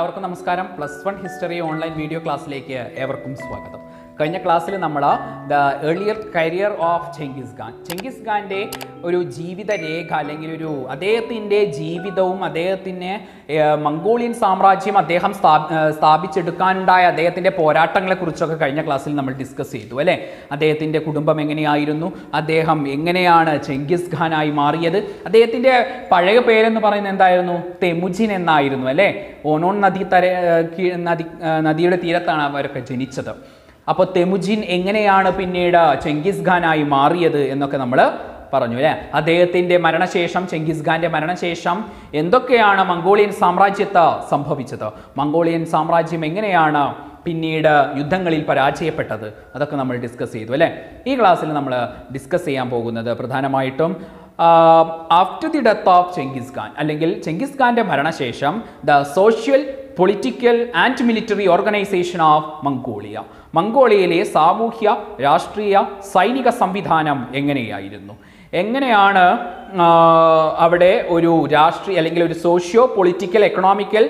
എല്ലാവർക്കും നമസ്കാരം plus one history online video ക്ലാസ്സിലേക്ക് ഏവർക്കും സ്വാഗതം കഴിഞ്ഞ ക്ലാസ്സിൽ നമ്മൾ the earlier career of Genghis Khan Genghis ഖാൻ്റെ ഒരു ജീവിത രേഖ അല്ലെങ്കിൽ ഒരു അദ്ദേഹത്തിൻ്റെ ജീവിതവും അദ്ദേഹത്തിൻ്റെ മംഗോളിയൻ സാമ്രാജ്യം അദ്ദേഹം സ്ഥാപിച്ചെടുക്കാനുണ്ടായ അദ്ദേഹത്തിൻ്റെ പോരാട്ടങ്ങളെക്കുറിച്ചൊക്കെ കഴിഞ്ഞ ക്ലാസ്സിൽ നമ്മൾ ഡിസ്കസ് ചെയ്തു അല്ലേ അദ്ദേഹത്തിൻ്റെ കുടുംബം എങ്ങനെയായിരുന്നു അദ്ദേഹം എങ്ങനെയാണ് ചെങ്കിസ് ഖാനായി മാറിയത് അദ്ദേഹത്തിൻ്റെ പഴയ പേരെന്ന് പറയുന്നത് എന്തായിരുന്നു തെമുജിൻ എന്നായിരുന്നു അല്ലേ ഓണോൺ നദി തര നദി നദിയുടെ തീരത്താണ് അവരൊക്കെ ജനിച്ചത് അപ്പോൾ തെമുജിൻ എങ്ങനെയാണ് പിന്നീട് ചെങ്കിസ് ഖാനായി മാറിയത് എന്നൊക്കെ നമ്മൾ പറഞ്ഞു അല്ലേ അദ്ദേഹത്തിൻ്റെ മരണശേഷം ചെങ്കിസ് ഖാൻ്റെ മരണശേഷം എന്തൊക്കെയാണ് മംഗോളിയൻ സാമ്രാജ്യത്ത് സംഭവിച്ചത് മംഗോളിയൻ സാമ്രാജ്യം എങ്ങനെയാണ് പിന്നീട് യുദ്ധങ്ങളിൽ പരാജയപ്പെട്ടത് അതൊക്കെ നമ്മൾ ഡിസ്കസ് ചെയ്തു അല്ലേ ഈ ക്ലാസ്സിൽ നമ്മൾ ഡിസ്കസ് ചെയ്യാൻ പോകുന്നത് പ്രധാനമായിട്ടും after the death of Genghis Khan അല്ലെങ്കിൽ ചെങ്കിസ് ഖാൻ്റെ മരണശേഷം the social political and military organisation of Mongolia മംഗോളിയയിലെ സാമൂഹ്യ രാഷ്ട്രീയ സൈനിക സംവിധാനം എങ്ങനെയായിരുന്നു എങ്ങനെയാണ് അവിടെ ഒരു രാഷ്ട്രീയ അല്ലെങ്കിൽ ഒരു സോഷ്യോ പൊളിറ്റിക്കൽ എക്കണോമിക്കൽ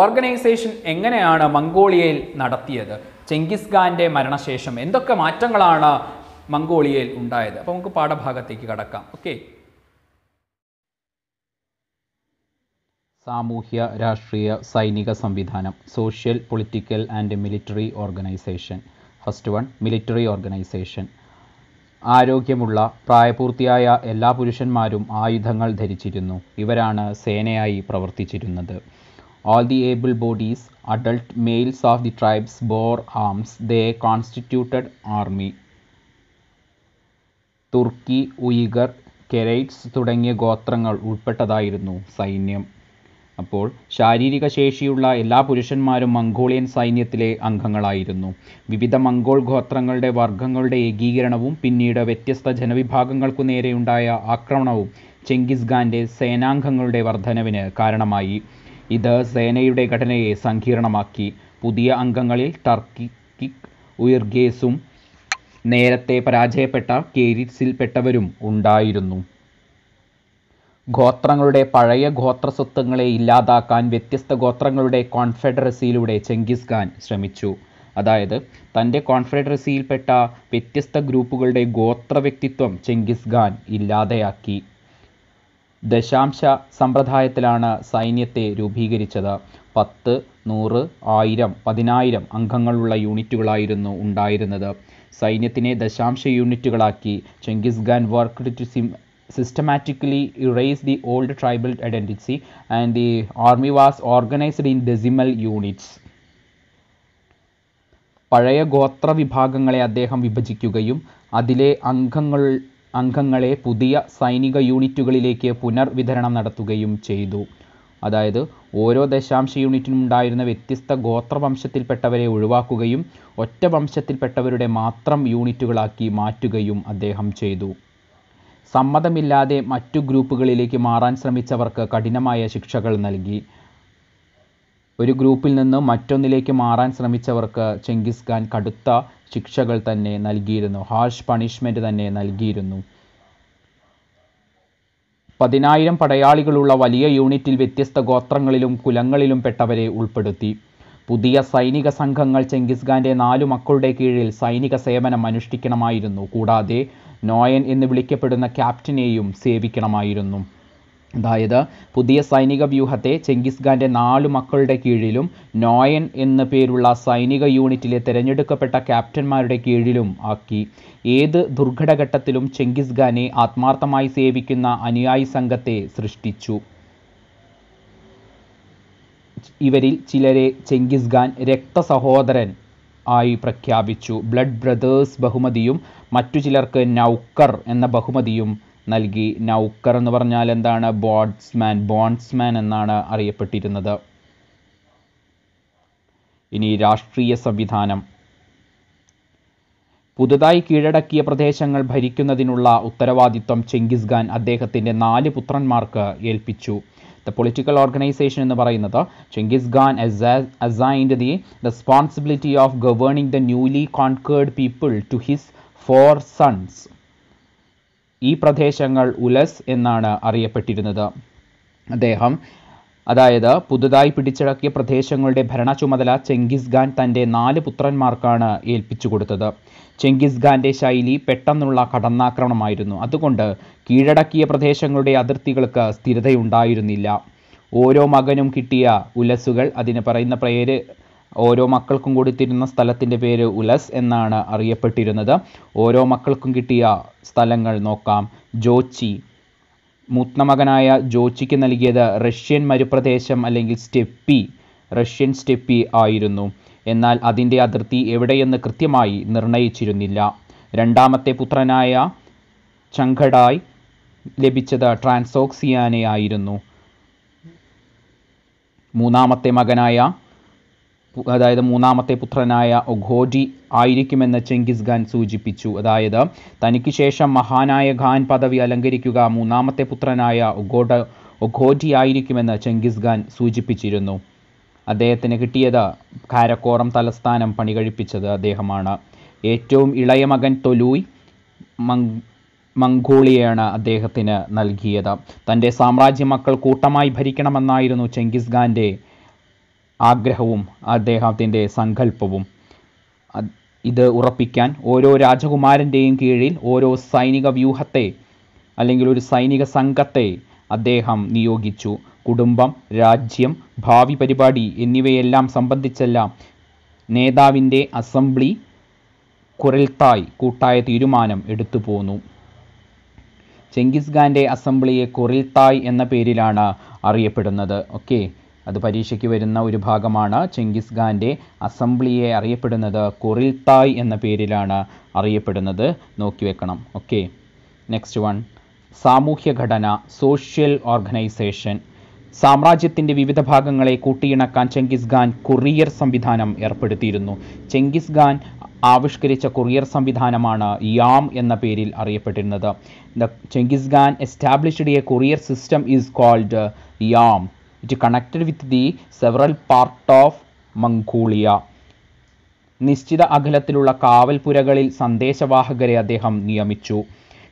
ഓർഗനൈസേഷൻ എങ്ങനെയാണ് മംഗോളിയയിൽ നടത്തിയത് ചെങ്കിസ്ഖാൻ്റെ മരണശേഷം എന്തൊക്കെ മാറ്റങ്ങളാണ് മംഗോളിയയിൽ ഉണ്ടായത് അപ്പോൾ നമുക്ക് പാഠഭാഗത്തേക്ക് കടക്കാം ഓക്കെ സാമൂഹ്യ രാഷ്ട്രീയ സൈനിക സംവിധാനം social political and military organisation first one military organisation ആരോഗ്യമുള്ള പ്രായപൂർത്തിയായ എല്ലാ പുരുഷന്മാരും ആയുധങ്ങൾ ധരിച്ചിരുന്നു ഇവരാണ് സേനയായി പ്രവർത്തിച്ചിരുന്നത് All the able bodies, adult males of the tribes bore arms. They constituted army. തുർക്കി ഉയിഗർ കെരൈറ്റ്സ് തുടങ്ങിയ ഗോത്രങ്ങൾ ഉൾപ്പെട്ടതായിരുന്നു സൈന്യം അപ്പോൾ ശാരീരിക ശേഷിയുള്ള എല്ലാ പുരുഷന്മാരും മംഗോളിയൻ സൈന്യത്തിലെ അംഗങ്ങളായിരുന്നു വിവിധ മംഗോൾ ഗോത്രങ്ങളുടെ വർഗങ്ങളുടെ ഏകീകരണവും പിന്നീട് വ്യത്യസ്ത ജനവിഭാഗങ്ങൾക്കു നേരെയുണ്ടായ ആക്രമണവും ചെങ്കിസ്ഖാൻ്റെ ഖാൻ്റെ സേനാംഗങ്ങളുടെ വർധനവിന് കാരണമായി ഇത് സേനയുടെ ഘടനയെ സങ്കീർണമാക്കി പുതിയ അംഗങ്ങളിൽ ടർക്കിക് ഉയർഗേസും നേരത്തെ പരാജയപ്പെട്ട കേരിസിൽപ്പെട്ടവരും ഉണ്ടായിരുന്നു ഗോത്രങ്ങളുടെ പഴയ സ്വത്വങ്ങളെ ഇല്ലാതാക്കാൻ വ്യത്യസ്ത ഗോത്രങ്ങളുടെ കോൺഫെഡറസിയിലൂടെ ചെങ്കിസ് ഖാൻ ശ്രമിച്ചു അതായത് തൻ്റെ കോൺഫെഡറസിയിൽപ്പെട്ട വ്യത്യസ്ത ഗ്രൂപ്പുകളുടെ ഗോത്ര വ്യക്തിത്വം ചെങ്കിസ് ഖാൻ ഇല്ലാതെയാക്കി ദശാംശ സമ്പ്രദായത്തിലാണ് സൈന്യത്തെ രൂപീകരിച്ചത് പത്ത് നൂറ് ആയിരം പതിനായിരം അംഗങ്ങളുള്ള യൂണിറ്റുകളായിരുന്നു ഉണ്ടായിരുന്നത് സൈന്യത്തിനെ ദശാംശ യൂണിറ്റുകളാക്കി ചെങ്കിസ് ഖാൻ വർക്ക് ടു സിം systematically erased the old tribal identity and the army was organized in decimal units പഴയ ഗോത്ര വിഭാഗങ്ങളെ അദ്ദേഹം വിഭജിക്കുകയും അതിലെ അംഗങ്ങൾ അംഗങ്ങളെ പുതിയ സൈനിക യൂണിറ്റുകളിലേക്ക് പുനർവിതരണം നടത്തുകയും ചെയ്തു അതായത് ഓരോ ദശാംശ യൂണിറ്റിനും ഉണ്ടായിരുന്ന വ്യത്യസ്ത ഗോത്രവംശത്തിൽപ്പെട്ടവരെ ഒഴിവാക്കുകയും ഒറ്റ വംശത്തിൽപ്പെട്ടവരുടെ മാത്രം യൂണിറ്റുകളാക്കി മാറ്റുകയും അദ്ദേഹം ചെയ്തു സമ്മതമില്ലാതെ മറ്റു ഗ്രൂപ്പുകളിലേക്ക് മാറാൻ ശ്രമിച്ചവർക്ക് കഠിനമായ ശിക്ഷകൾ നൽകി ഒരു ഗ്രൂപ്പിൽ നിന്ന് മറ്റൊന്നിലേക്ക് മാറാൻ ശ്രമിച്ചവർക്ക് ചെങ്കിസ് ഖാൻ കടുത്ത ശിക്ഷകൾ തന്നെ നൽകിയിരുന്നു ഹാർഷ് പണിഷ്മെൻ്റ് തന്നെ നൽകിയിരുന്നു പതിനായിരം പടയാളികളുള്ള വലിയ യൂണിറ്റിൽ വ്യത്യസ്ത ഗോത്രങ്ങളിലും കുലങ്ങളിലും പെട്ടവരെ ഉൾപ്പെടുത്തി പുതിയ സൈനിക സംഘങ്ങൾ ചെങ്കിസ് ഖാൻ്റെ നാലു മക്കളുടെ കീഴിൽ സൈനിക സേവനം അനുഷ്ഠിക്കണമായിരുന്നു കൂടാതെ നോയൻ എന്ന് വിളിക്കപ്പെടുന്ന ക്യാപ്റ്റനെയും സേവിക്കണമായിരുന്നു അതായത് പുതിയ സൈനിക വ്യൂഹത്തെ ചെങ്കിസ്ഖാൻ്റെ നാല് നാലു മക്കളുടെ കീഴിലും നോയൻ എന്ന പേരുള്ള സൈനിക യൂണിറ്റിലെ തിരഞ്ഞെടുക്കപ്പെട്ട ക്യാപ്റ്റന്മാരുടെ കീഴിലും ആക്കി ഏത് ദുർഘടഘട്ടത്തിലും ചെങ്കിസ്ഖാനെ ഖാനെ ആത്മാർത്ഥമായി സേവിക്കുന്ന അനുയായി സംഘത്തെ സൃഷ്ടിച്ചു ഇവരിൽ ചിലരെ ചെങ്കിസ്ഖാൻ ഖാൻ രക്തസഹോദരൻ ആയി പ്രഖ്യാപിച്ചു ബ്ലഡ് ബ്രദേഴ്സ് ബഹുമതിയും മറ്റു ചിലർക്ക് നൗക്കർ എന്ന ബഹുമതിയും നൽകി നൗക്കർ എന്ന് പറഞ്ഞാൽ എന്താണ് ബോഡ്സ്മാൻ ബോൺസ്മാൻ എന്നാണ് അറിയപ്പെട്ടിരുന്നത് ഇനി രാഷ്ട്രീയ സംവിധാനം പുതുതായി കീഴടക്കിയ പ്രദേശങ്ങൾ ഭരിക്കുന്നതിനുള്ള ഉത്തരവാദിത്വം ചെങ്കിസ്ഖാൻ ഖാൻ അദ്ദേഹത്തിൻ്റെ നാല് പുത്രന്മാർക്ക് ഏൽപ്പിച്ചു ദ പൊളിറ്റിക്കൽ ഓർഗനൈസേഷൻ എന്ന് പറയുന്നത് Genghis Khan assigned the responsibility of governing the newly conquered people to his four sons ഈ പ്രദേശങ്ങൾ ഉലസ് എന്നാണ് അറിയപ്പെട്ടിരുന്നത് അദ്ദേഹം അതായത് പുതുതായി പിടിച്ചടക്കിയ പ്രദേശങ്ങളുടെ ഭരണ ചുമതല ചെങ്കിസ് ഖാൻ തൻ്റെ നാല് പുത്രന്മാർക്കാണ് ഏൽപ്പിച്ചു കൊടുത്തത് ചെങ്കിസ് ഖാന്റെ ശൈലി പെട്ടെന്നുള്ള കടന്നാക്രമണമായിരുന്നു അതുകൊണ്ട് കീഴടക്കിയ പ്രദേശങ്ങളുടെ അതിർത്തികൾക്ക് സ്ഥിരതയുണ്ടായിരുന്നില്ല ഓരോ മകനും കിട്ടിയ ഉലസുകൾ അതിന് പറയുന്ന പേര് ഓരോ മക്കൾക്കും കൊടുത്തിരുന്ന സ്ഥലത്തിൻ്റെ പേര് ഉലസ് എന്നാണ് അറിയപ്പെട്ടിരുന്നത് ഓരോ മക്കൾക്കും കിട്ടിയ സ്ഥലങ്ങൾ നോക്കാം ജോച്ചി മൂത്ത മകനായ ജോച്ചിക്ക് നൽകിയത് റഷ്യൻ മരുപ്രദേശം അല്ലെങ്കിൽ സ്റ്റെപ്പി റഷ്യൻ സ്റ്റെപ്പി ആയിരുന്നു എന്നാൽ അതിൻ്റെ അതിർത്തി എവിടെയെന്ന് കൃത്യമായി നിർണയിച്ചിരുന്നില്ല രണ്ടാമത്തെ പുത്രനായ ചങ്കടായ് ലഭിച്ചത് ട്രാൻസോക്സിയാനയായിരുന്നു ആയിരുന്നു മൂന്നാമത്തെ മകനായ അതായത് മൂന്നാമത്തെ പുത്രനായ ഘോജി ആയിരിക്കുമെന്ന് ചെങ്കിസ് ഖാൻ സൂചിപ്പിച്ചു അതായത് തനിക്ക് ശേഷം മഹാനായ ഖാൻ പദവി അലങ്കരിക്കുക മൂന്നാമത്തെ പുത്രനായ ഘോഡ ഘോജി ആയിരിക്കുമെന്ന് ചെങ്കിസ് ഖാൻ സൂചിപ്പിച്ചിരുന്നു അദ്ദേഹത്തിന് കിട്ടിയത് കാരക്കോറം തലസ്ഥാനം പണികഴിപ്പിച്ചത് അദ്ദേഹമാണ് ഏറ്റവും ഇളയ മകൻ തൊലൂയ് മംഗോളിയാണ് അദ്ദേഹത്തിന് നൽകിയത് തൻ്റെ സാമ്രാജ്യ മക്കൾ കൂട്ടമായി ഭരിക്കണമെന്നായിരുന്നു ചെങ്കിസ് ഖാൻ്റെ ആഗ്രഹവും അദ്ദേഹത്തിൻ്റെ സങ്കല്പവും ഇത് ഉറപ്പിക്കാൻ ഓരോ രാജകുമാരൻ്റെയും കീഴിൽ ഓരോ സൈനിക വ്യൂഹത്തെ അല്ലെങ്കിൽ ഒരു സൈനിക സംഘത്തെ അദ്ദേഹം നിയോഗിച്ചു കുടുംബം രാജ്യം ഭാവി പരിപാടി എന്നിവയെല്ലാം സംബന്ധിച്ചെല്ലാം നേതാവിൻ്റെ അസംബ്ലി കുരൽത്തായ് കൂട്ടായ തീരുമാനം എടുത്തു പോന്നു ചെങ്കിസ് ഖാൻ്റെ അസംബ്ലിയെ കുറിൽത്തായ് എന്ന പേരിലാണ് അറിയപ്പെടുന്നത് ഓക്കേ അത് പരീക്ഷയ്ക്ക് വരുന്ന ഒരു ഭാഗമാണ് ചെങ്കിസ് അസംബ്ലിയെ അറിയപ്പെടുന്നത് കൊറിൽത്തായ് എന്ന പേരിലാണ് അറിയപ്പെടുന്നത് നോക്കി വെക്കണം ഓക്കെ നെക്സ്റ്റ് വൺ സാമൂഹ്യഘടന സോഷ്യൽ ഓർഗനൈസേഷൻ സാമ്രാജ്യത്തിൻ്റെ വിവിധ ഭാഗങ്ങളെ കൂട്ടിയിണക്കാൻ ചെങ്കിസ് ഖാൻ കൊറിയർ സംവിധാനം ഏർപ്പെടുത്തിയിരുന്നു ചെങ്കിസ് ഖാൻ ആവിഷ്കരിച്ച കൊറിയർ സംവിധാനമാണ് യാം എന്ന പേരിൽ അറിയപ്പെട്ടിരുന്നത് the Genghis Khan established a courier system is called Yam it connected with the several part of Mongolia നിശ്ചിത അകലത്തിലുള്ള കാവൽപുരകളിൽ സന്ദേശവാഹകരെ അദ്ദേഹം നിയമിച്ചു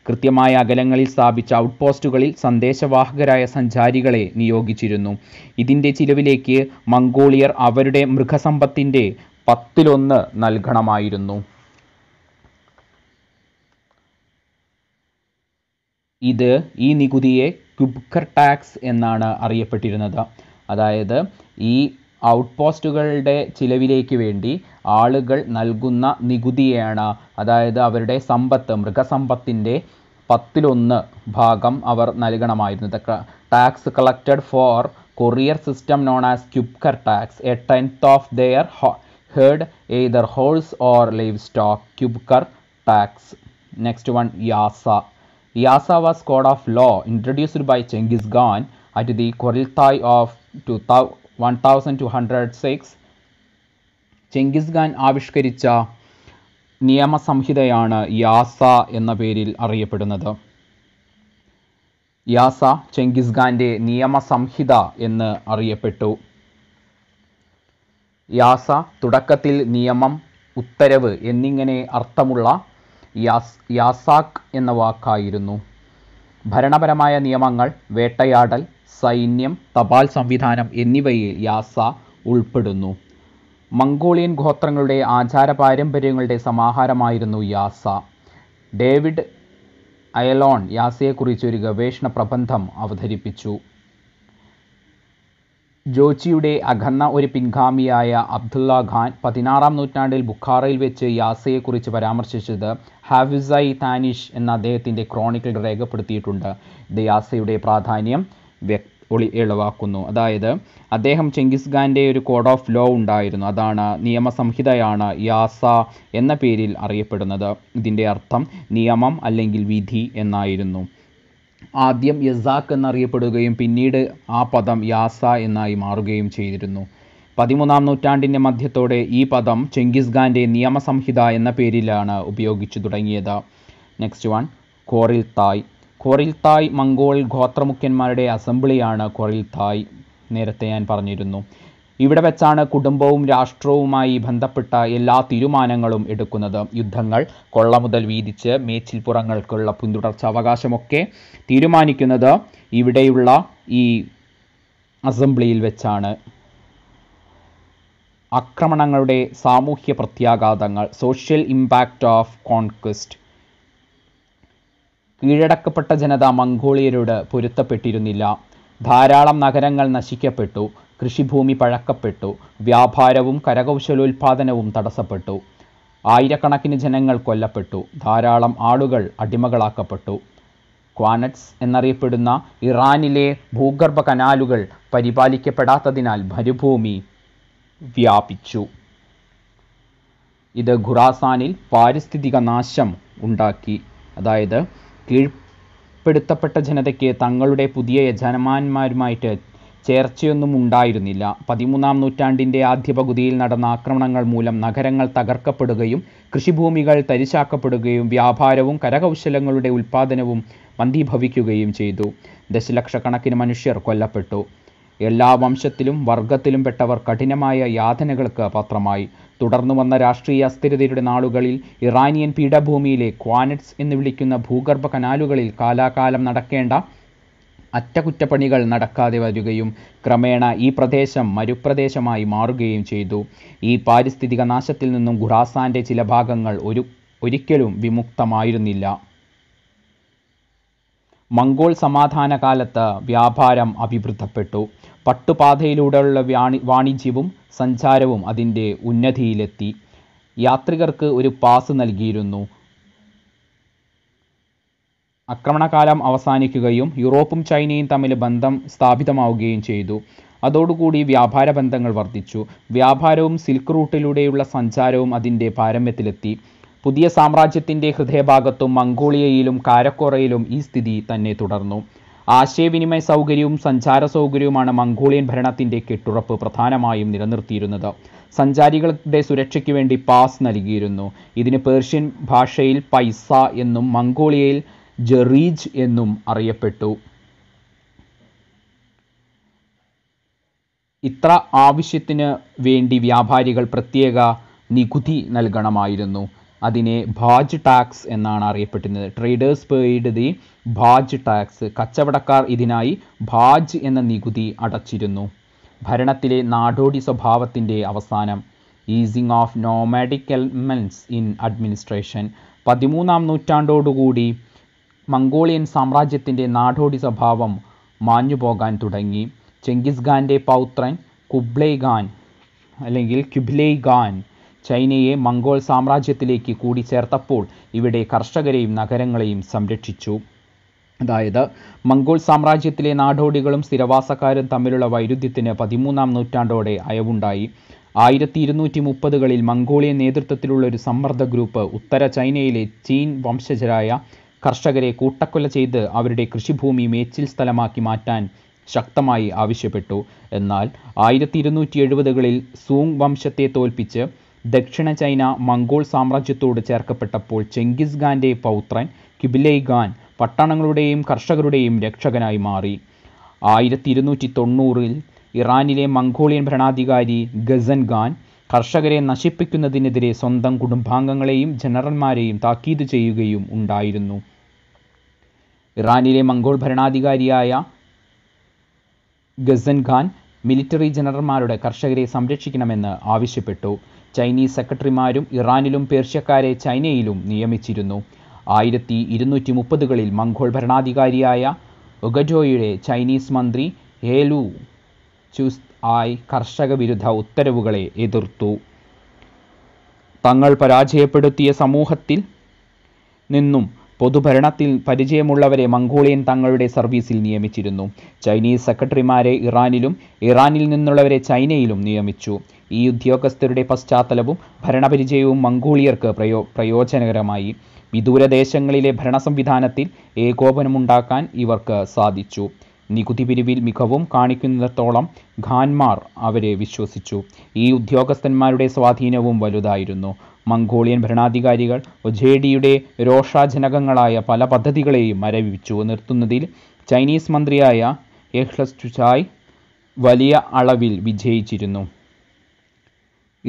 കൃത്യമായ അകലങ്ങളിൽ സ്ഥാപിച്ച ഔട്ട് പോസ്റ്റുകളിൽ സന്ദേശവാഹകരായ സഞ്ചാരികളെ നിയോഗിച്ചിരുന്നു ഇതിൻ്റെ ചിലവിലേക്ക് മംഗോളിയർ അവരുടെ മൃഗസമ്പത്തിൻ്റെ പത്തിലൊന്ന് നൽകണമായിരുന്നു ഇത് ഈ നികുതിയെ കുബ്കർ ടാക്സ് എന്നാണ് അറിയപ്പെട്ടിരുന്നത് അതായത് ഈ ഔട്ട് പോസ്റ്റുകളുടെ ചിലവിലേക്ക് വേണ്ടി ആളുകൾ നൽകുന്ന നികുതിയാണ് അതായത് അവരുടെ സമ്പത്ത് മൃഗസമ്പത്തിൻ്റെ പത്തിലൊന്ന് ഭാഗം അവർ നൽകണമായിരുന്നു tax collected for courier system known as qubchur tax a tenth of their herd either horses or livestock qubchur tax next one Yasa The Asava's code of law, introduced by Genghis Khan at the Koriltai of 1206, Genghis Khan ആവിഷ്കരിച്ച നിയമസംഹിതയാണ് യാസ എന്ന പേരിൽ അറിയപ്പെടുന്നത് യാസ Genghis ഖാൻ്റെ നിയമസംഹിത എന്ന് അറിയപ്പെട്ടു യാസ തുടക്കത്തിൽ നിയമം ഉത്തരവ് എന്നിങ്ങനെ അർത്ഥമുള്ള യാസ് യാസാക്ക് എന്ന വാക്കായിരുന്നു ഭരണപരമായ നിയമങ്ങൾ വേട്ടയാടൽ സൈന്യം തപാൽ സംവിധാനം എന്നിവയിൽ യാസ ഉൾപ്പെടുന്നു മംഗോളിയൻ ഗോത്രങ്ങളുടെ ആചാര പാരമ്പര്യങ്ങളുടെ സമാഹാരമായിരുന്നു യാസ ഡേവിഡ് അയലോൺ യാസയെക്കുറിച്ച് ഒരു ഗവേഷണ പ്രബന്ധം അവതരിപ്പിച്ചു ജോച്ചിയുടെ അഖന്ന ഒരു പിൻഗാമിയായ അബ്ദുള്ള ഖാൻ പതിനാറാം നൂറ്റാണ്ടിൽ ബുഖാറയിൽ വെച്ച് യാസയെക്കുറിച്ച് പരാമർശിച്ചത് ഹാഫിസൈ താനിഷ് എന്ന അദ്ദേഹത്തിൻ്റെ ക്രോണിക്കിൽ രേഖപ്പെടുത്തിയിട്ടുണ്ട് ഇത് യാസയുടെ പ്രാധാന്യം ഒളി ഇളവാക്കുന്നു അതായത് അദ്ദേഹം ചെങ്കിസ് ഖാൻ്റെ ഒരു കോഡ് ഓഫ് ലോ ഉണ്ടായിരുന്നു അതാണ് നിയമസംഹിതയാണ് യാസ എന്ന പേരിൽ അറിയപ്പെടുന്നത് ഇതിൻ്റെ അർത്ഥം നിയമം അല്ലെങ്കിൽ വിധി എന്നായിരുന്നു ആദ്യം യസാഖ് എന്നറിയപ്പെടുകയും പിന്നീട് ആ പദം യാസ എന്നായി മാറുകയും ചെയ്തിരുന്നു പതിമൂന്നാം നൂറ്റാണ്ടിൻ്റെ മധ്യത്തോടെ ഈ പദം ചെങ്കിസ് നിയമസംഹിത എന്ന പേരിലാണ് ഉപയോഗിച്ചു തുടങ്ങിയത് നെക്സ്റ്റ് വൺ കോറിൽ തായ് കോറിൽ തായ് മംഗോൾ ഗോത്രമുഖ്യന്മാരുടെ അസംബ്ലിയാണ് കോറിൽ തായ് നേരത്തെ ഞാൻ പറഞ്ഞിരുന്നു ഇവിടെ വെച്ചാണ് കുടുംബവും രാഷ്ട്രവുമായി ബന്ധപ്പെട്ട എല്ലാ തീരുമാനങ്ങളും എടുക്കുന്നത് യുദ്ധങ്ങൾ കൊള്ള മുതൽ വീതിച്ച് മേച്ചിൽപ്പുറങ്ങൾക്കുള്ള അവകാശമൊക്കെ തീരുമാനിക്കുന്നത് ഇവിടെയുള്ള ഈ അസംബ്ലിയിൽ വെച്ചാണ് ആക്രമണങ്ങളുടെ സാമൂഹ്യ പ്രത്യാഘാതങ്ങൾ സോഷ്യൽ ഇമ്പാക്റ്റ് ഓഫ് കോൺക്വസ്റ്റ് കീഴടക്കപ്പെട്ട ജനത മംഗോളിയരോട് പൊരുത്തപ്പെട്ടിരുന്നില്ല ധാരാളം നഗരങ്ങൾ നശിക്കപ്പെട്ടു കൃഷിഭൂമി പഴക്കപ്പെട്ടു വ്യാപാരവും കരകൗശലോൽപാദനവും തടസ്സപ്പെട്ടു ആയിരക്കണക്കിന് ജനങ്ങൾ കൊല്ലപ്പെട്ടു ധാരാളം ആളുകൾ അടിമകളാക്കപ്പെട്ടു ക്വാനറ്റ്സ് എന്നറിയപ്പെടുന്ന ഇറാനിലെ ഭൂഗർഭ കനാലുകൾ പരിപാലിക്കപ്പെടാത്തതിനാൽ മരുഭൂമി വ്യാപിച്ചു ഇത് ഖുറാസാനിൽ പാരിസ്ഥിതിക നാശം ഉണ്ടാക്കി അതായത് കീഴ്പ്പെടുത്തപ്പെട്ട ജനതയ്ക്ക് തങ്ങളുടെ പുതിയ യജമാന്മാരുമായിട്ട് ചേർച്ചയൊന്നും ഉണ്ടായിരുന്നില്ല പതിമൂന്നാം നൂറ്റാണ്ടിൻ്റെ ആദ്യ പകുതിയിൽ നടന്ന ആക്രമണങ്ങൾ മൂലം നഗരങ്ങൾ തകർക്കപ്പെടുകയും കൃഷിഭൂമികൾ തരിശാക്കപ്പെടുകയും വ്യാപാരവും കരകൗശലങ്ങളുടെ ഉൽപ്പാദനവും മന്ദീഭവിക്കുകയും ചെയ്തു ദശലക്ഷക്കണക്കിന് മനുഷ്യർ കൊല്ലപ്പെട്ടു എല്ലാ വംശത്തിലും വർഗത്തിലും പെട്ടവർ കഠിനമായ യാതനകൾക്ക് പാത്രമായി തുടർന്നു വന്ന രാഷ്ട്രീയ അസ്ഥിരതയുടെ നാളുകളിൽ ഇറാനിയൻ പീഠഭൂമിയിലെ ക്വാനറ്റ്സ് എന്ന് വിളിക്കുന്ന ഭൂഗർഭ കനാലുകളിൽ കാലാകാലം നടക്കേണ്ട അറ്റകുറ്റപ്പണികൾ നടക്കാതെ വരികയും ക്രമേണ ഈ പ്രദേശം മരുപ്രദേശമായി മാറുകയും ചെയ്തു ഈ പാരിസ്ഥിതിക നാശത്തിൽ നിന്നും ഖുറാസാൻ്റെ ചില ഭാഗങ്ങൾ ഒരു ഒരിക്കലും വിമുക്തമായിരുന്നില്ല മംഗോൾ സമാധാന കാലത്ത് വ്യാപാരം അഭിവൃദ്ധപ്പെട്ടു പട്ടുപാതയിലൂടെയുള്ള വ്യാണി വാണിജ്യവും സഞ്ചാരവും അതിൻ്റെ ഉന്നതിയിലെത്തി യാത്രികർക്ക് ഒരു പാസ് നൽകിയിരുന്നു ആക്രമണകാലം അവസാനിക്കുകയും യൂറോപ്പും ചൈനയും തമ്മിൽ ബന്ധം സ്ഥാപിതമാവുകയും ചെയ്തു അതോടുകൂടി വ്യാപാര ബന്ധങ്ങൾ വർദ്ധിച്ചു വ്യാപാരവും സിൽക്ക് റൂട്ടിലൂടെയുള്ള സഞ്ചാരവും അതിൻ്റെ പാരമ്യത്തിലെത്തി പുതിയ സാമ്രാജ്യത്തിൻ്റെ ഹൃദയഭാഗത്തും മംഗോളിയയിലും കാരക്കോറയിലും ഈ സ്ഥിതി തന്നെ തുടർന്നു ആശയവിനിമയ സൗകര്യവും സഞ്ചാര സൗകര്യവുമാണ് മംഗോളിയൻ ഭരണത്തിൻ്റെ കെട്ടുറപ്പ് പ്രധാനമായും നിലനിർത്തിയിരുന്നത് സഞ്ചാരികളുടെ സുരക്ഷയ്ക്ക് വേണ്ടി പാസ് നൽകിയിരുന്നു ഇതിന് പേർഷ്യൻ ഭാഷയിൽ പൈസ എന്നും മംഗോളിയയിൽ ജെറീജ് എന്നും അറിയപ്പെട്ടു ഇത്ര ആവശ്യത്തിന് വേണ്ടി വ്യാപാരികൾ പ്രത്യേക നികുതി നൽകണമായിരുന്നു അതിനെ ഭാജ് ടാക്സ് എന്നാണ് അറിയപ്പെടുന്നത് traders paid the baj tax കച്ചവടക്കാർ ഇതിനായി ഭാജ് എന്ന നികുതി അടച്ചിരുന്നു ഭരണത്തിലെ നാടോടി സ്വഭാവത്തിൻ്റെ അവസാനം easing of nomadic elements in administration പതിമൂന്നാം നൂറ്റാണ്ടോടുകൂടി മംഗോളിയൻ സാമ്രാജ്യത്തിൻ്റെ നാടോടി സ്വഭാവം മാഞ്ഞുപോകാൻ തുടങ്ങി ചെങ്കിസ് ഖാൻ്റെ പൗത്രൻ കുബ്ലൈ ഖാൻ അല്ലെങ്കിൽ ക്യുബ്ലൈ ഖാൻ ചൈനയെ മംഗോൾ സാമ്രാജ്യത്തിലേക്ക് കൂടി ചേർത്തപ്പോൾ ഇവിടെ കർഷകരെയും നഗരങ്ങളെയും സംരക്ഷിച്ചു അതായത് മംഗോൾ സാമ്രാജ്യത്തിലെ നാടോടികളും സ്ഥിരവാസക്കാരും തമ്മിലുള്ള വൈരുദ്ധ്യത്തിന് പതിമൂന്നാം നൂറ്റാണ്ടോടെ അയവുണ്ടായി ആയിരത്തി ഇരുന്നൂറ്റി മുപ്പതുകളിൽ മംഗോളിയൻ നേതൃത്വത്തിലുള്ള ഒരു സമ്മർദ്ദ ഗ്രൂപ്പ് ഉത്തര ചൈനയിലെ ചീൻ വംശജരായ കർഷകരെ കൂട്ടക്കൊല ചെയ്ത് അവരുടെ കൃഷിഭൂമി മേച്ചിൽ സ്ഥലമാക്കി മാറ്റാൻ ശക്തമായി ആവശ്യപ്പെട്ടു എന്നാൽ ആയിരത്തി ഇരുന്നൂറ്റി എഴുപതുകളിൽ സൂങ് വംശത്തെ തോൽപ്പിച്ച് ദക്ഷിണ ചൈന മംഗോൾ സാമ്രാജ്യത്തോട് ചേർക്കപ്പെട്ടപ്പോൾ ചെങ്കിസ് ഖാൻ്റെ പൗത്രൻ കിബിലൈ ഖാൻ പട്ടണങ്ങളുടെയും കർഷകരുടെയും രക്ഷകനായി മാറി ആയിരത്തി ഇരുന്നൂറ്റി തൊണ്ണൂറിൽ ഇറാനിലെ മംഗോളിയൻ ഭരണാധികാരി ഗസൻ ഖാൻ കർഷകരെ നശിപ്പിക്കുന്നതിനെതിരെ സ്വന്തം കുടുംബാംഗങ്ങളെയും ജനറൽമാരെയും താക്കീത് ചെയ്യുകയും ഉണ്ടായിരുന്നു ഇറാനിലെ മംഗോൾ ഭരണാധികാരിയായ ഗസൻ ഖാൻ മിലിറ്ററി ജനറൽമാരുടെ കർഷകരെ സംരക്ഷിക്കണമെന്ന് ആവശ്യപ്പെട്ടു ചൈനീസ് സെക്രട്ടറിമാരും ഇറാനിലും പേർഷ്യക്കാരെ ചൈനയിലും നിയമിച്ചിരുന്നു ആയിരത്തി ഇരുന്നൂറ്റി മുപ്പതുകളിൽ മംഗോൾ ഭരണാധികാരിയായ ഒഗജോയുടെ ചൈനീസ് മന്ത്രി ഹേലു ചുസ് ആയി കർഷക വിരുദ്ധ ഉത്തരവുകളെ എതിർത്തു തങ്ങൾ പരാജയപ്പെടുത്തിയ സമൂഹത്തിൽ നിന്നും പൊതുഭരണത്തിൽ പരിചയമുള്ളവരെ മംഗോളിയൻ തങ്ങളുടെ സർവീസിൽ നിയമിച്ചിരുന്നു ചൈനീസ് സെക്രട്ടറിമാരെ ഇറാനിലും ഇറാനിൽ നിന്നുള്ളവരെ ചൈനയിലും നിയമിച്ചു ഈ ഉദ്യോഗസ്ഥരുടെ പശ്ചാത്തലവും ഭരണപരിചയവും മംഗോളിയർക്ക് പ്രയോ പ്രയോജനകരമായി വിദൂരദേശങ്ങളിലെ ഭരണ സംവിധാനത്തിൽ ഏകോപനമുണ്ടാക്കാൻ ഇവർക്ക് സാധിച്ചു നികുതി പിരിവിൽ മികവും കാണിക്കുന്നിടത്തോളം ഖാൻമാർ അവരെ വിശ്വസിച്ചു ഈ ഉദ്യോഗസ്ഥന്മാരുടെ സ്വാധീനവും വലുതായിരുന്നു മംഗോളിയൻ ഭരണാധികാരികൾ ഡിയുടെ രോഷാജനകങ്ങളായ പല പദ്ധതികളെയും മരവിച്ചു നിർത്തുന്നതിൽ ചൈനീസ് മന്ത്രിയായ എഹ്ലസ് ചുചായ് വലിയ അളവിൽ വിജയിച്ചിരുന്നു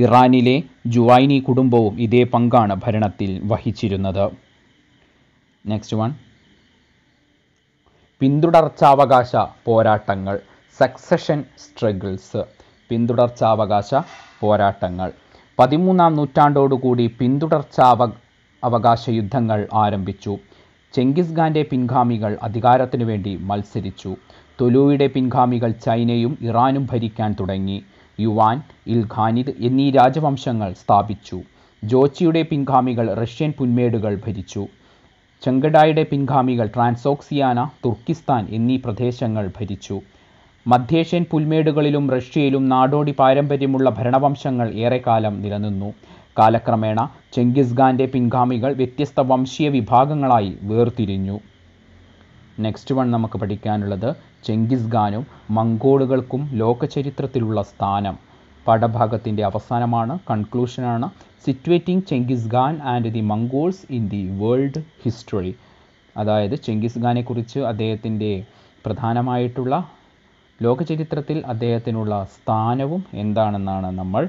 ഇറാനിലെ ജുവൈനി കുടുംബവും ഇതേ പങ്കാണ് ഭരണത്തിൽ വഹിച്ചിരുന്നത് നെക്സ്റ്റ് വൺ പിന്തുടർച്ചാവകാശ പോരാട്ടങ്ങൾ സക്സഷൻ സ്ട്രഗിൾസ് പിന്തുടർച്ചാവകാശ പോരാട്ടങ്ങൾ പതിമൂന്നാം നൂറ്റാണ്ടോടുകൂടി പിന്തുടർച്ചാ അവകാശ യുദ്ധങ്ങൾ ആരംഭിച്ചു ചെങ്കിസ് പിൻഗാമികൾ അധികാരത്തിനു വേണ്ടി മത്സരിച്ചു തൊലൂയുടെ പിൻഗാമികൾ ചൈനയും ഇറാനും ഭരിക്കാൻ തുടങ്ങി യുവാൻ ഇൽഖാനിദ് എന്നീ രാജവംശങ്ങൾ സ്ഥാപിച്ചു ജോച്ചിയുടെ പിൻഗാമികൾ റഷ്യൻ പുന്മേടുകൾ ഭരിച്ചു ചെങ്കഡായുടെ പിൻഗാമികൾ ട്രാൻസോക്സിയാന തുർക്കിസ്ഥാൻ എന്നീ പ്രദേശങ്ങൾ ഭരിച്ചു മധ്യേഷ്യൻ പുൽമേടുകളിലും റഷ്യയിലും നാടോടി പാരമ്പര്യമുള്ള ഭരണവംശങ്ങൾ ഏറെക്കാലം നിലനിന്നു കാലക്രമേണ ചെങ്കിസ് പിൻഗാമികൾ വ്യത്യസ്ത വംശീയ വിഭാഗങ്ങളായി വേർതിരിഞ്ഞു നെക്സ്റ്റ് വൺ നമുക്ക് പഠിക്കാനുള്ളത് ചെങ്കിസ്ഖാനും ഖാനും മംഗോളുകൾക്കും ലോകചരിത്രത്തിലുള്ള സ്ഥാനം പടഭാഗത്തിൻ്റെ അവസാനമാണ് കൺക്ലൂഷനാണ് situating Genghis Khan and the Mongols in the world history അതായത് ചെങ്കിസ് ഖാനെക്കുറിച്ച് അദ്ദേഹത്തിൻ്റെ പ്രധാനമായിട്ടുള്ള ലോകചരിത്രത്തിൽ അദ്ദേഹത്തിനുള്ള സ്ഥാനവും എന്താണെന്നാണ് നമ്മൾ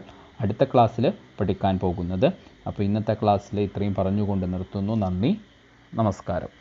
അടുത്ത ക്ലാസ്സിൽ പഠിക്കാൻ പോകുന്നത് അപ്പോൾ ഇന്നത്തെ ക്ലാസ്സിൽ ഇത്രയും പറഞ്ഞുകൊണ്ട് നിർത്തുന്നു നന്ദി നമസ്കാരം